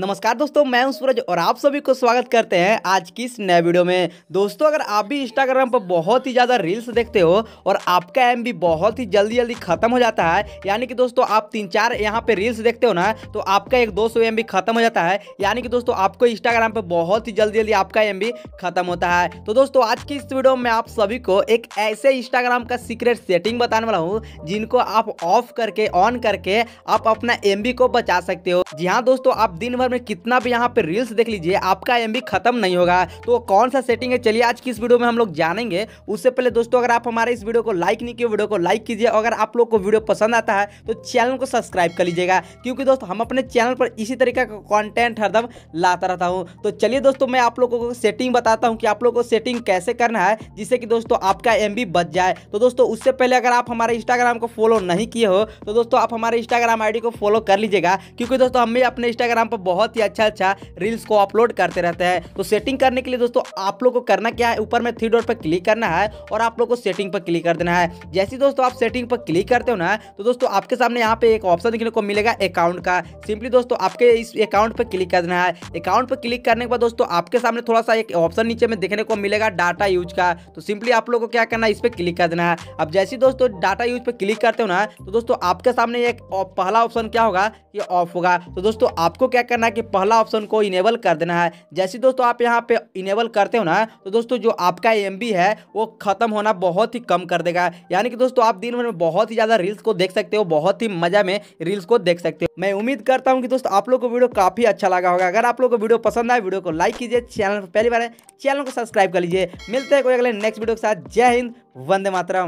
नमस्कार दोस्तों मैं हूं सूरज और आप सभी को स्वागत करते हैं आज की इस नए वीडियो में दोस्तों अगर आप भी इंस्टाग्राम पर बहुत ही ज़्यादा रील्स देखते हो और आपका एम भी बहुत ही जल्दी जल्दी खत्म हो जाता है यानी कि दोस्तों आप तीन चार यहाँ पे रील्स देखते हो ना तो आपका एक दो सौ खत्म हो जाता है यानी कि दोस्तों आपको इंस्टाग्राम पर बहुत ही जल्दी जल्दी आपका एम खत्म होता है तो दोस्तों आज की इस वीडियो में आप सभी को एक ऐसे इंस्टाग्राम का सीक्रेट सेटिंग बताने वाला हूँ जिनको आप ऑफ करके ऑन करके आप अपना एम को बचा सकते हो जी हाँ दोस्तों आप दिन भर में कितना भी यहाँ पे रील्स देख लीजिए आपका एम खत्म नहीं होगा तो कौन सा सेटिंग है चलिए आज की इस वीडियो में हम लोग जानेंगे उससे पहले दोस्तों अगर आप हमारे इस वीडियो को लाइक नहीं किए वीडियो को लाइक कीजिए अगर आप लोग को वीडियो पसंद आता है तो चैनल को सब्सक्राइब कर लीजिएगा क्योंकि दोस्तों हम अपने चैनल पर इसी तरीके का कॉन्टेंट हरदम लाता रहता हूँ तो चलिए दोस्तों मैं आप लोगों को सेटिंग बताता हूँ कि आप लोगों को सेटिंग कैसे करना है जिससे कि दोस्तों आपका एम बच जाए तो दोस्तों उससे पहले अगर आप हमारे इंस्टाग्राम को फॉलो नहीं किए हो तो दोस्तों आप हमारे इंस्टाग्राम आई को फॉलो कर लीजिएगा क्योंकि दोस्तों हम भी अपने इंस्टाग्राम पर बहुत बहुत ही अच्छा अच्छा रील्स को अपलोड करते रहते हैं तो सेटिंग करने के लिए दोस्तों आप लोग को करना क्या है ऊपर में थ्री डॉट पर क्लिक करना है और आप लोग को सेटिंग पर क्लिक कर देना है जैसे दोस्तों आप सेटिंग पर क्लिक करते हो ना तो दोस्तों आपके सामने यहाँ पे एक ऑप्शन देखने को मिलेगा अकाउंट का सिंपली दोस्तों आपके इस अकाउंट पर क्लिक कर देना है अकाउंट पर क्लिक करने के बाद दोस्तों आपके सामने थोड़ा सा एक ऑप्शन नीचे में देखने को मिलेगा डाटा यूज का तो सिंपली आप लोग को क्या करना है इस पर क्लिक कर देना है अब जैसे दोस्तों डाटा यूज पर क्लिक करते हो ना तो दोस्तों आपके सामने एक पहला ऑप्शन क्या होगा ये ऑफ होगा तो दोस्तों आपको क्या करना करना है कि पहला ऑप्शन को इनेबल कर देना है जैसे दोस्तों आप यहाँ पे इनेबल करते हो ना तो दोस्तों जो आपका एम है वो खत्म होना बहुत ही कम कर देगा यानी कि दोस्तों आप दिन भर में बहुत ही ज़्यादा रील्स को देख सकते हो बहुत ही मज़ा में रील्स को देख सकते हो मैं उम्मीद करता हूँ कि दोस्तों आप लोग को वीडियो काफ़ी अच्छा लगा होगा अगर आप लोग को वीडियो पसंद आए वीडियो को लाइक कीजिए चैनल पहली बार चैनल को सब्सक्राइब कर लीजिए मिलते हैं कोई अगले नेक्स्ट वीडियो के साथ जय हिंद वंदे मातरम